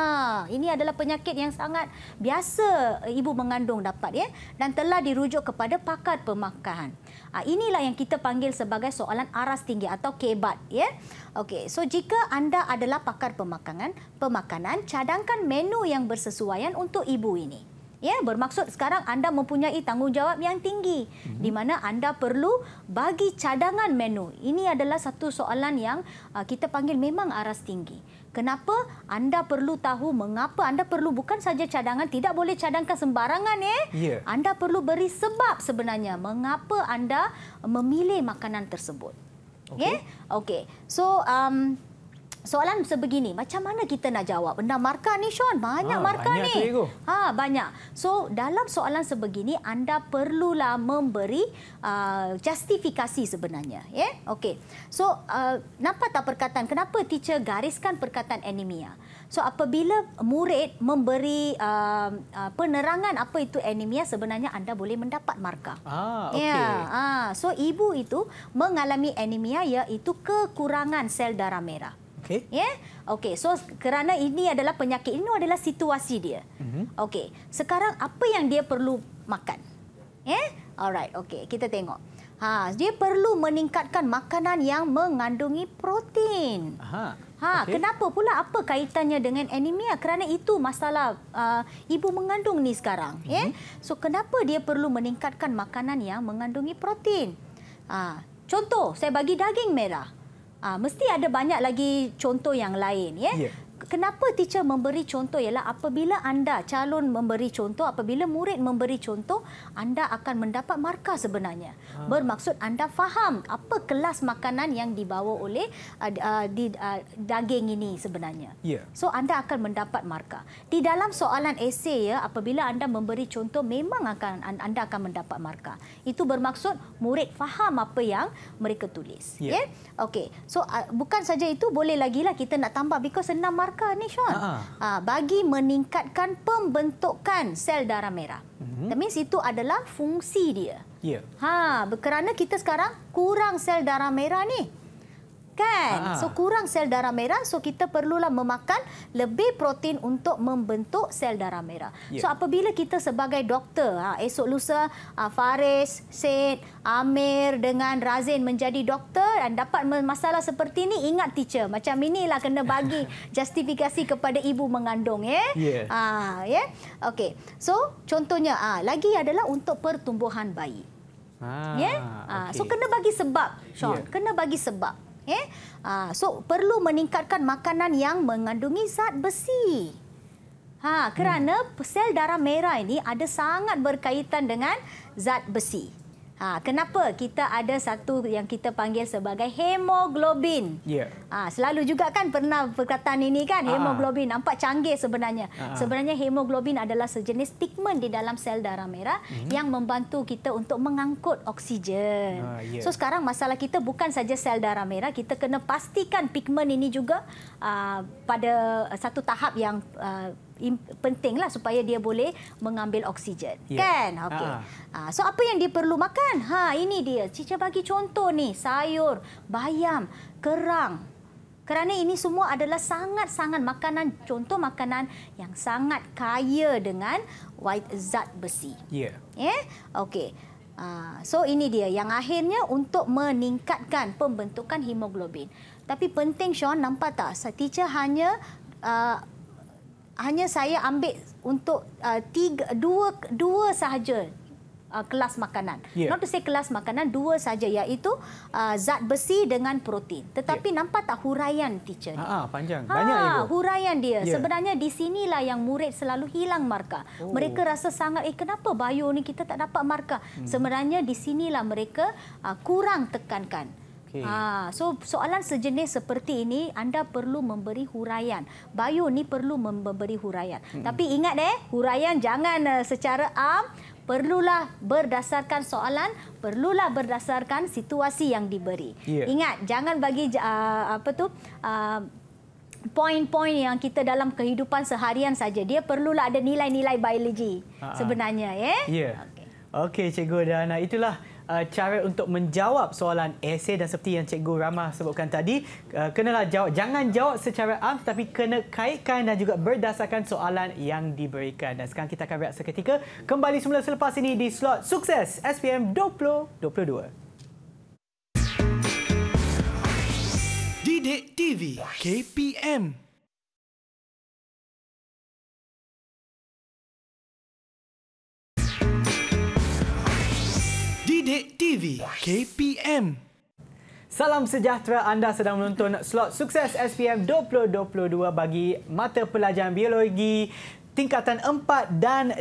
Ini adalah penyakit yang sangat biasa ibu mengandung dapat ya dan telah dirujuk kepada pakar pemakanan. Ha, inilah yang kita panggil sebagai soalan aras tinggi atau kebat ya. Okey, so jika anda adalah pakar pemakanan, pemakanan cadangkan menu yang bersesuaian untuk ibu ini ya bermaksud sekarang anda mempunyai tanggungjawab yang tinggi mm-hmm. di mana anda perlu bagi cadangan menu ini adalah satu soalan yang uh, kita panggil memang aras tinggi kenapa anda perlu tahu mengapa anda perlu bukan saja cadangan tidak boleh cadangkan sembarangan eh? ya yeah. anda perlu beri sebab sebenarnya mengapa anda memilih makanan tersebut okey yeah? okey so um, soalan sebegini macam mana kita nak jawab enam markah ni Sean banyak ha, markah banyak ni ha banyak so dalam soalan sebegini anda perlulah memberi uh, justifikasi sebenarnya ya yeah? okey so uh, nampak tak perkataan kenapa teacher gariskan perkataan anemia so apabila murid memberi uh, uh, penerangan apa itu anemia sebenarnya anda boleh mendapat markah ah ya, okey yeah. ha so ibu itu mengalami anemia iaitu kekurangan sel darah merah Okey. Ya. Yeah? Okey. So kerana ini adalah penyakit ini adalah situasi dia. Mm-hmm. Okey. Sekarang apa yang dia perlu makan? Ya. Yeah? Alright. Okey. Kita tengok. Ha, dia perlu meningkatkan makanan yang mengandungi protein. Aha. Ha, okay. kenapa pula apa kaitannya dengan anemia? Kerana itu masalah uh, ibu mengandung ni sekarang, mm-hmm. ya. Yeah? Mhm. So kenapa dia perlu meningkatkan makanan yang mengandungi protein? Ha, contoh saya bagi daging merah. Ha, mesti ada banyak lagi contoh yang lain. Ya? Yeah kenapa teacher memberi contoh ialah apabila anda calon memberi contoh apabila murid memberi contoh anda akan mendapat markah sebenarnya ha. bermaksud anda faham apa kelas makanan yang dibawa oleh uh, uh, di uh, daging ini sebenarnya yeah. so anda akan mendapat markah di dalam soalan esei ya apabila anda memberi contoh memang akan anda akan mendapat markah itu bermaksud murid faham apa yang mereka tulis ya yeah. yeah? okey so uh, bukan saja itu boleh lagi lah kita nak tambah because enam markah ni Sean. Ha. Ha, ah, bagi meningkatkan pembentukan sel darah merah. Mm-hmm. That means itu adalah fungsi dia. Yeah. Ha, kerana kita sekarang kurang sel darah merah ni kan? Ha, ha. So kurang sel darah merah, so kita perlulah memakan lebih protein untuk membentuk sel darah merah. Yeah. So apabila kita sebagai doktor, ha, esok lusa ha, Faris, Said, Amir dengan Razin menjadi doktor dan dapat masalah seperti ini, ingat teacher, macam inilah kena bagi justifikasi kepada ibu mengandung ya. Ah, ya. yeah. ha, Yeah? Okey. So contohnya ha, lagi adalah untuk pertumbuhan bayi. Ah, yeah? Ha, okay. So kena bagi sebab, Sean. Yeah. Kena bagi sebab. Eh? Uh, so perlu meningkatkan makanan yang mengandungi zat besi. Ha, kerana hmm. sel darah merah ini ada sangat berkaitan dengan zat besi. Ha, kenapa kita ada satu yang kita panggil sebagai hemoglobin? Yeah. Ha, selalu juga kan pernah perkataan ini kan, ah. hemoglobin. Nampak canggih sebenarnya. Ha. Sebenarnya hemoglobin adalah sejenis pigmen di dalam sel darah merah mm -hmm. yang membantu kita untuk mengangkut oksigen. Ha, yeah. Ya. So sekarang masalah kita bukan saja sel darah merah, kita kena pastikan pigmen ini juga uh, pada satu tahap yang uh, pentinglah supaya dia boleh mengambil oksigen. Yeah. Kan? Okey. Ha. Ha. So apa yang dia perlu makan? Ha, ini dia. Cica bagi contoh ni, sayur, bayam, kerang. Kerana ini semua adalah sangat-sangat makanan contoh makanan yang sangat kaya dengan white zat besi. Ya. Yeah. Ya. Yeah? Okey. Ah, so ini dia yang akhirnya untuk meningkatkan pembentukan hemoglobin. Tapi penting, Sean, nampak tak? Teacher hanya uh, hanya saya ambil untuk uh, tiga, dua dua sahaja uh, kelas makanan. Yeah. Not to say kelas makanan dua sahaja, iaitu uh, zat besi dengan protein. Tetapi yeah. nampak tak huraian teacher ni? Ah, ha, ah, panjang. Ha, Banyak ibu. huraian dia. Yeah. Sebenarnya di sinilah yang murid selalu hilang markah. Oh. Mereka rasa sangat eh kenapa bio ni kita tak dapat markah? Hmm. Sebenarnya di sinilah mereka uh, kurang tekankan. Okay. Ha, ah, so soalan sejenis seperti ini anda perlu memberi huraian. Bayu ni perlu memberi huraian. Hmm. Tapi ingat deh, huraian jangan uh, secara am perlulah berdasarkan soalan, perlulah berdasarkan situasi yang diberi. Yeah. Ingat jangan bagi uh, apa tu uh, ah, poin-poin yang kita dalam kehidupan seharian saja. Dia perlulah ada nilai-nilai biologi uh-huh. sebenarnya, eh? ya. Yeah. Okay, okay, cikgu dan itulah Uh, cara untuk menjawab soalan esei dan seperti yang Cikgu Rama sebutkan tadi, uh, kenalah jawab. Jangan jawab secara am tapi kena kaitkan dan juga berdasarkan soalan yang diberikan. Dan sekarang kita akan berehat seketika. Kembali semula selepas ini di slot sukses SPM 2022. Didik TV KPM Didik TV KPM. Salam sejahtera anda sedang menonton slot sukses SPM 2022 bagi mata pelajaran biologi tingkatan 4 dan 5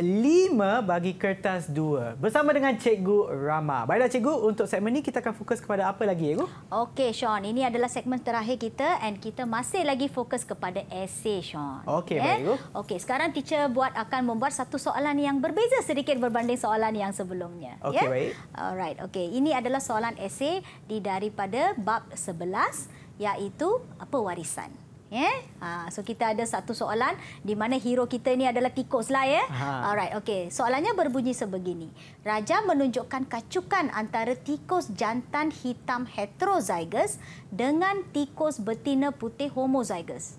bagi kertas 2 bersama dengan Cikgu Rama. Baiklah Cikgu, untuk segmen ini kita akan fokus kepada apa lagi, ya, Cikgu? Okey, Sean. Ini adalah segmen terakhir kita and kita masih lagi fokus kepada esei, Sean. Okey, yeah? baik, Cikgu. Okey, sekarang teacher buat akan membuat satu soalan yang berbeza sedikit berbanding soalan yang sebelumnya. Okey, yeah? baik. Alright, okey. Ini adalah soalan esei di daripada bab 11 iaitu apa warisan? Yeah? Ya? Ha, so kita ada satu soalan di mana hero kita ini adalah tikus lah ya. Ha. Alright, okay. Soalannya berbunyi sebegini. Raja menunjukkan kacukan antara tikus jantan hitam heterozygous dengan tikus betina putih homozygous.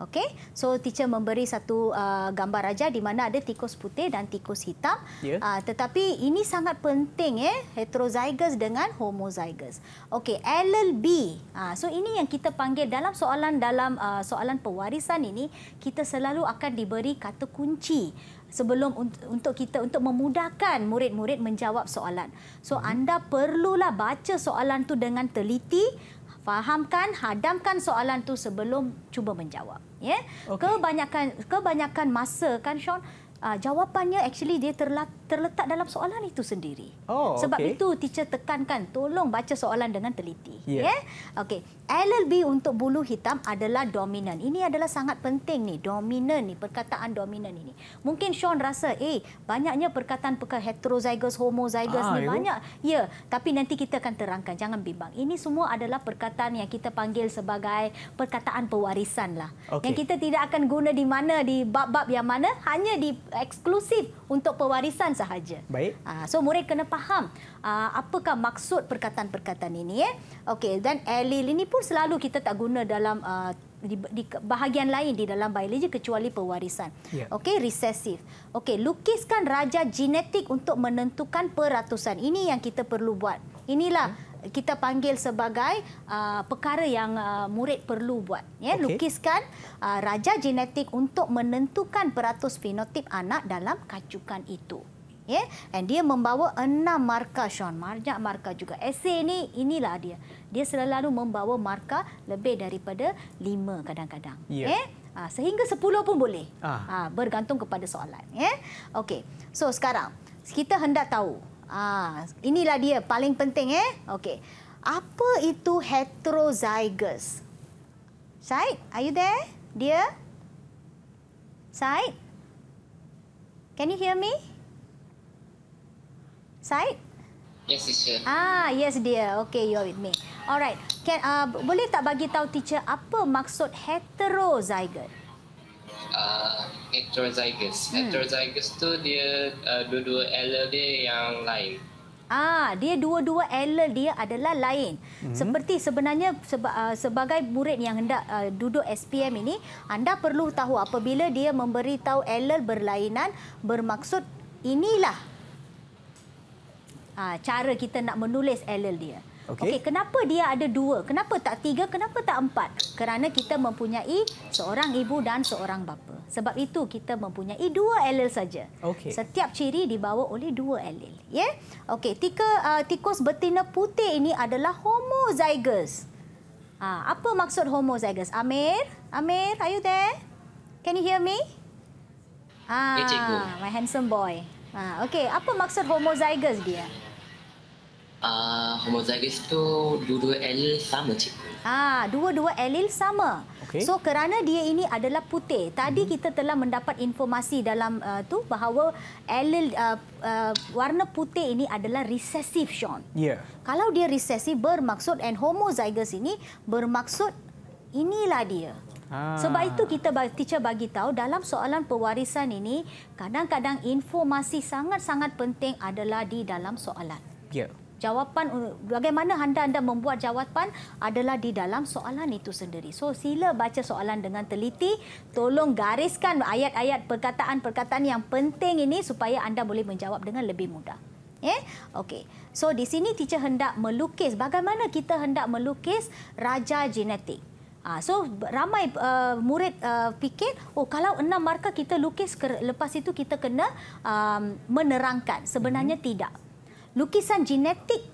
Okey. So teacher memberi satu uh, gambar aja di mana ada tikus putih dan tikus hitam. Yeah. Uh, tetapi ini sangat penting eh heterozygous dengan homozygous. Okey, LLB. Uh, ah, so ini yang kita panggil dalam soalan dalam uh, soalan pewarisan ini kita selalu akan diberi kata kunci sebelum untuk kita untuk memudahkan murid-murid menjawab soalan. So mhm. anda perlulah baca soalan tu dengan teliti fahamkan, hadamkan soalan tu sebelum cuba menjawab. Ya? Okay. Kebanyakan kebanyakan masa kan, Sean, uh, jawapannya actually dia terla- terletak dalam soalan itu sendiri. Oh, Sebab okay. itu teacher tekankan tolong baca soalan dengan teliti. Ya. Yeah. Yeah? Okey. b untuk bulu hitam adalah dominan. Ini adalah sangat penting ni, dominan ni, perkataan dominan ini. Mungkin Sean rasa, eh, banyaknya perkataan peka heterozygous, homozygous ah, ni ya. banyak. Ya, yeah. tapi nanti kita akan terangkan, jangan bimbang. Ini semua adalah perkataan yang kita panggil sebagai perkataan pewarisan lah. Okay. Yang kita tidak akan guna di mana, di bab-bab yang mana, hanya di eksklusif untuk pewarisan sahaja. Baik. Ah, so murid kena faham ah, apakah maksud perkataan-perkataan ini. Eh? Okey, dan allele ini pun selalu kita tak guna dalam ah, di, di bahagian lain di dalam biologi kecuali pewarisan. Yeah. Okey, resesif. Okey, lukiskan raja genetik untuk menentukan peratusan. Ini yang kita perlu buat. Inilah hmm kita panggil sebagai uh, perkara yang uh, murid perlu buat ya okay. lukiskan uh, raja genetik untuk menentukan peratus fenotip anak dalam kacukan itu ya and dia membawa enam markah Sean banyak markah juga essay ini inilah dia dia selalu membawa markah lebih daripada lima kadang-kadang yeah. ya Ha, sehingga sepuluh pun boleh. Ha, bergantung kepada soalan, ya. Okey. So sekarang kita hendak tahu Ah, inilah dia paling penting eh. Okey. Apa itu heterozygous? Said, are you there? Dia? Said? Can you hear me? Said? Yes, teacher. Ah, yes dear. Okay, you are with me. Alright. Can uh, boleh tak bagi tahu teacher apa maksud heterozygous? uh, heterozygous. Hmm. Heterozygous tu dia uh, dua-dua allele dia yang lain. Ah, dia dua-dua allele dia adalah lain. Hmm. Seperti sebenarnya seba, uh, sebagai murid yang hendak uh, duduk SPM ini, anda perlu tahu apabila dia memberitahu allele berlainan bermaksud inilah uh, cara kita nak menulis allele dia. Okey. Okay, kenapa dia ada dua? Kenapa tak tiga? Kenapa tak empat? Kerana kita mempunyai seorang ibu dan seorang bapa. Sebab itu kita mempunyai dua alel saja. Okay. Setiap ciri dibawa oleh dua alel. Ya. Yeah? Okey, tika uh, tikus betina putih ini adalah homozygous. Uh, apa maksud homozygous? Amir, Amir, are you there? Can you hear me? Ah, my handsome boy. Ah, okey, apa maksud homozygous dia? uh, homozygous tu dua-dua allele sama cik. Ah, dua-dua allele sama. Okay. So kerana dia ini adalah putih. Tadi mm-hmm. kita telah mendapat informasi dalam uh, tu bahawa allele uh, uh, warna putih ini adalah resesif Sean. Ya. Yeah. Kalau dia resesif bermaksud and homozygous ini bermaksud inilah dia. Sebab itu kita teacher bagi tahu dalam soalan pewarisan ini kadang-kadang informasi sangat-sangat penting adalah di dalam soalan. Yeah jawapan bagaimana anda anda membuat jawapan adalah di dalam soalan itu sendiri. So sila baca soalan dengan teliti. Tolong gariskan ayat-ayat perkataan-perkataan yang penting ini supaya anda boleh menjawab dengan lebih mudah. Yeah? Okay. So di sini teacher hendak melukis bagaimana kita hendak melukis raja genetik. Ah, so ramai uh, murid uh, fikir, oh kalau enam markah kita lukis, lepas itu kita kena um, menerangkan. Sebenarnya mm-hmm. tidak lukisan genetik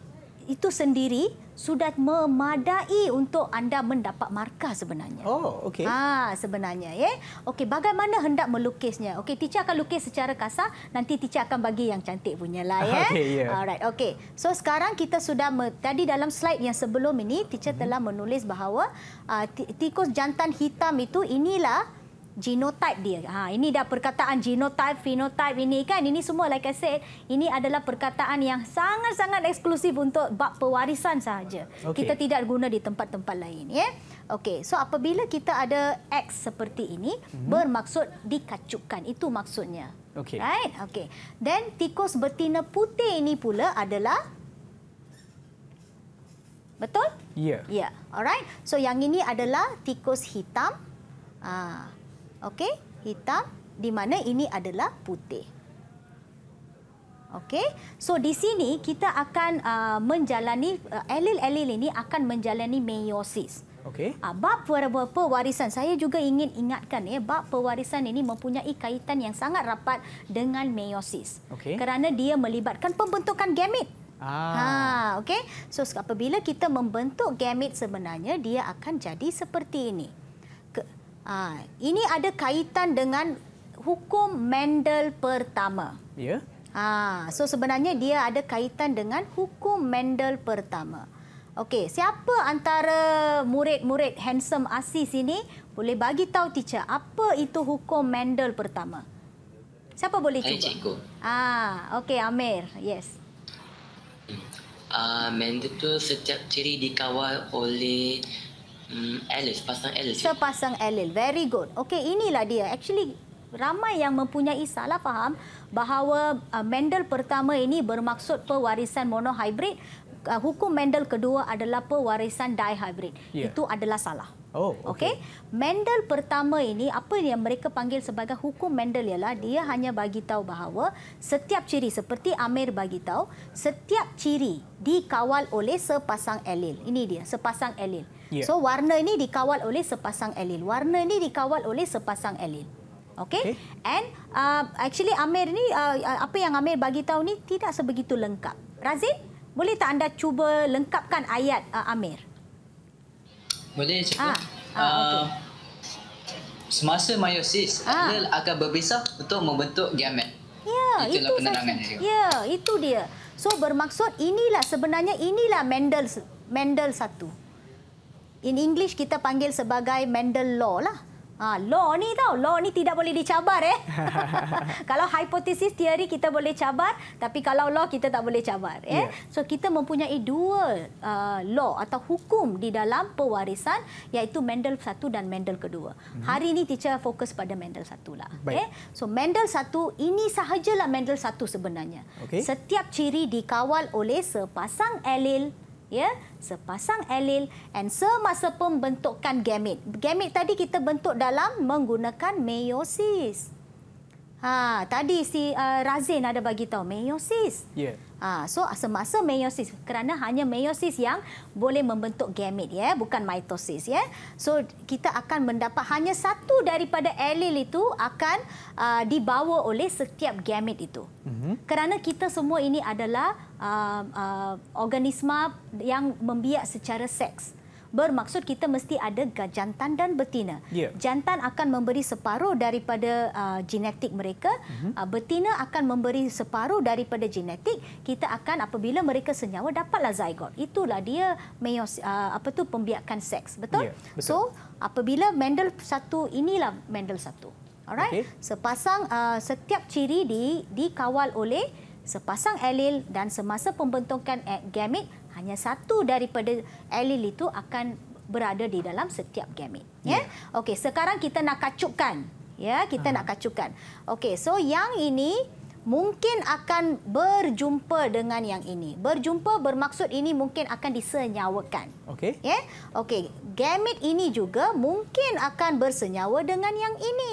itu sendiri sudah memadai untuk anda mendapat markah sebenarnya. Oh, okey. Ha, sebenarnya ya. Yeah? Okey, bagaimana hendak melukisnya? Okey, teacher akan lukis secara kasar, nanti teacher akan bagi yang cantik punya lah ya. Yeah? Okay, yeah. Alright, okey. So sekarang kita sudah tadi dalam slide yang sebelum ini teacher mhm. telah menulis bahawa uh, tikus jantan hitam itu inilah genotype dia. Ha, ini dah perkataan genotype, phenotype ini kan. Ini semua like I said, ini adalah perkataan yang sangat-sangat eksklusif untuk bab pewarisan sahaja. Okay. Kita tidak guna di tempat-tempat lain. Ya? Okey, so apabila kita ada X seperti ini, hmm. bermaksud dikacukkan. Itu maksudnya. Okey. Right? Okay. Then tikus betina putih ini pula adalah Betul? Ya. Yeah. Ya. Yeah. Alright. So yang ini adalah tikus hitam. Ah. Okey, hitam di mana ini adalah putih. Okey. So di sini kita akan uh, menjalani uh, alil-alil ini akan menjalani meiosis. Okey. Uh, bab pewarisan saya juga ingin ingatkan ya, bab pewarisan ini mempunyai kaitan yang sangat rapat dengan meiosis. Okay. Kerana dia melibatkan pembentukan gamet Ah. Ha, okey. So apabila kita membentuk gamet sebenarnya dia akan jadi seperti ini. Ha, ini ada kaitan dengan hukum Mendel pertama. Ya. Ha, so sebenarnya dia ada kaitan dengan hukum Mendel pertama. Okey, siapa antara murid-murid handsome Asis ini boleh bagi tahu teacher apa itu hukum Mendel pertama? Siapa boleh cuba? Hai, Ah, okey Amir. Yes. Uh, Mendel tu setiap ciri dikawal oleh Hmm, Alice, pasang Alice. Sepasang Alice. Very good. Okey, inilah dia. Actually, ramai yang mempunyai salah faham bahawa uh, Mendel pertama ini bermaksud pewarisan monohybrid. Uh, hukum Mendel kedua adalah pewarisan dihybrid. Yeah. Itu adalah salah. Oh, okay. okay. Mendel pertama ini apa yang mereka panggil sebagai hukum Mendel ialah dia hanya bagi tahu bahawa setiap ciri seperti Amir bagi tahu setiap ciri dikawal oleh sepasang alil. Ini dia, sepasang alil. Yeah. So warna ini dikawal oleh sepasang alil. Warna ini dikawal oleh sepasang alil. Okay. okay. And uh, actually Amir ni uh, uh, apa yang Amir bagi tahu ni tidak sebegitu lengkap. Razin, boleh tak anda cuba lengkapkan ayat uh, Amir? Boleh cakap. Ah, uh, ah, ah, okay. Semasa meiosis, ah. dia akan berpisah untuk membentuk gamet. Ya, itu penerangannya. Ya, itu dia. So bermaksud inilah sebenarnya inilah Mendel Mendel satu. In English kita panggil sebagai Mendel law lah. Ha, law ni tau, law ni tidak boleh dicabar eh. kalau hipotesis teori kita boleh cabar, tapi kalau law kita tak boleh cabar eh. Yeah. So kita mempunyai dua uh, law atau hukum di dalam pewarisan iaitu Mendel satu dan Mendel kedua. Mm-hmm. Hari ini teacher fokus pada Mendel satu lah. Eh. So Mendel satu ini sahajalah Mendel satu sebenarnya. Okay. Setiap ciri dikawal oleh sepasang allele ya sepasang alil and semasa pembentukan gamet. Gamet tadi kita bentuk dalam menggunakan meiosis. Ha, tadi si uh, Razin ada bagi tahu meiosis. Ya. Yeah. Ha, so semasa meiosis kerana hanya meiosis yang boleh membentuk gamet ya bukan mitosis ya. So kita akan mendapat hanya satu daripada alil itu akan uh, dibawa oleh setiap gamet itu. Mm-hmm. Kerana kita semua ini adalah uh, uh, organisma yang membiak secara seks bermaksud kita mesti ada jantan dan betina. Yeah. Jantan akan memberi separuh daripada uh, genetik mereka, mm-hmm. uh, betina akan memberi separuh daripada genetik. Kita akan apabila mereka senyawa dapatlah zygote. Itulah dia meios, uh, apa tu pembiakan seks, betul? Yeah, betul? So, apabila Mendel satu inilah Mendel satu. Alright? Okay. Sepasang uh, setiap ciri di dikawal oleh sepasang alil dan semasa pembentukan e- gamet hanya satu daripada allele itu akan berada di dalam setiap gamet ya yeah. okey sekarang kita nak kacukkan ya kita ha. nak kacukkan okey so yang ini mungkin akan berjumpa dengan yang ini berjumpa bermaksud ini mungkin akan disenyawakan okey ya yeah. okey gamet ini juga mungkin akan bersenyawa dengan yang ini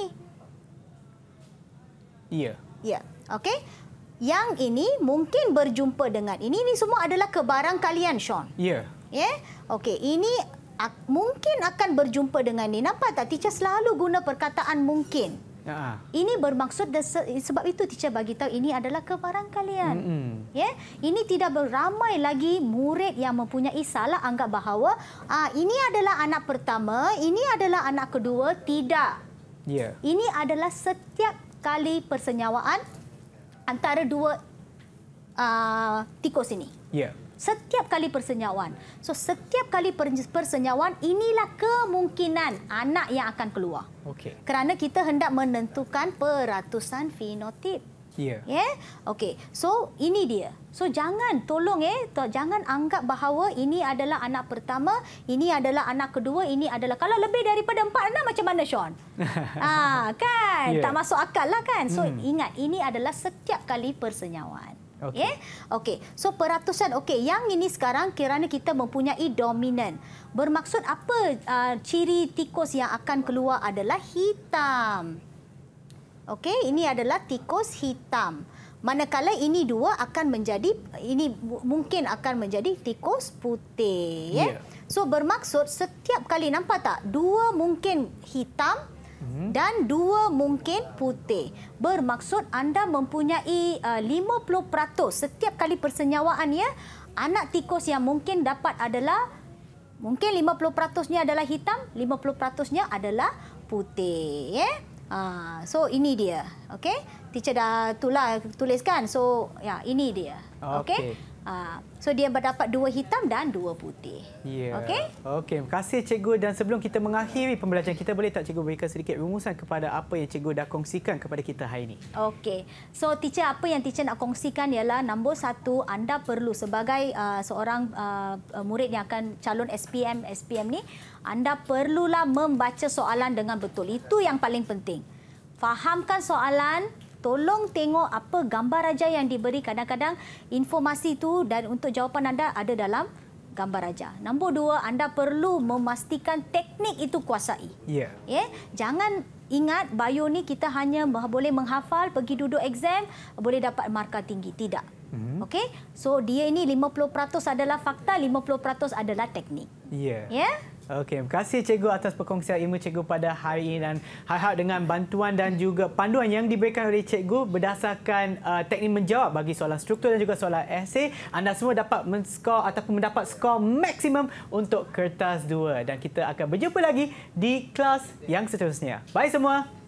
iya yeah. iya yeah. okey yang ini mungkin berjumpa dengan ini. Ini semua adalah kebarang kalian, Sean. Ya. Yeah. Ya. Yeah? Okey, ini ak- mungkin akan berjumpa dengan ini. Nampak tak teacher selalu guna perkataan mungkin. Uh-huh. Ini bermaksud se- sebab itu teacher bagi tahu ini adalah kebarang kalian. Mm-hmm. Ya. Yeah? Ini tidak beramai lagi murid yang mempunyai salah anggap bahawa ah ini adalah anak pertama, ini adalah anak kedua, tidak. Ya. Yeah. Ini adalah setiap kali persenyawaan antara dua uh, tikus ini. Ya. Yeah. Setiap kali persenyawaan. So setiap kali persenyawaan inilah kemungkinan anak yang akan keluar. Okey. Kerana kita hendak menentukan peratusan fenotip. Ya. Yeah. Yeah? Okey. So ini dia. So jangan tolong eh to, jangan anggap bahawa ini adalah anak pertama, ini adalah anak kedua, ini adalah kalau lebih daripada empat anak macam mana Sean? ah, kan. Yeah. Tak masuk akal lah kan. So hmm. ingat ini adalah setiap kali persenyawaan. Okey. Yeah? Okey. So peratusan okey, yang ini sekarang kerana kita mempunyai dominant. Bermaksud apa uh, ciri tikus yang akan keluar adalah hitam. Okey, ini adalah tikus hitam. Manakala ini dua akan menjadi ini mungkin akan menjadi tikus putih, ya. Yeah. So bermaksud setiap kali nampak tak? Dua mungkin hitam mhm. dan dua mungkin putih. Bermaksud anda mempunyai uh, lima puluh peratus setiap kali persenyawaan ya, anak tikus yang mungkin dapat adalah mungkin lima puluh peratusnya adalah hitam, lima puluh peratusnya adalah putih, ya. Ha, so ini dia. Okey. Teacher dah tulah tuliskan. So ya, ini dia. Okey. Okay. Ah, so dia berdapat dua hitam dan dua putih. Yeah. Okey. Okey, terima kasih cikgu dan sebelum kita mengakhiri pembelajaran kita boleh tak cikgu berikan sedikit rumusan kepada apa yang cikgu dah kongsikan kepada kita hari ini. Okey. So teacher apa yang teacher nak kongsikan ialah nombor satu, anda perlu sebagai uh, seorang uh, murid yang akan calon SPM SPM ni anda perlulah membaca soalan dengan betul. Itu yang paling penting. Fahamkan soalan, tolong tengok apa gambar raja yang diberi kadang-kadang informasi tu dan untuk jawapan anda ada dalam gambar raja. Nombor dua, anda perlu memastikan teknik itu kuasai. Ya. Yeah. Yeah? Jangan ingat bio ni kita hanya boleh menghafal, pergi duduk exam, boleh dapat markah tinggi. Tidak. mm Okey? So, dia ini 50% adalah fakta, 50% adalah teknik. Ya. Yeah. Ya? Yeah? Okey, terima kasih cikgu atas perkongsian ilmu cikgu pada hari ini dan harap dengan bantuan dan juga panduan yang diberikan oleh cikgu berdasarkan uh, teknik menjawab bagi soalan struktur dan juga soalan esei, anda semua dapat menskor ataupun mendapat skor maksimum untuk kertas 2 dan kita akan berjumpa lagi di kelas yang seterusnya. Bye semua.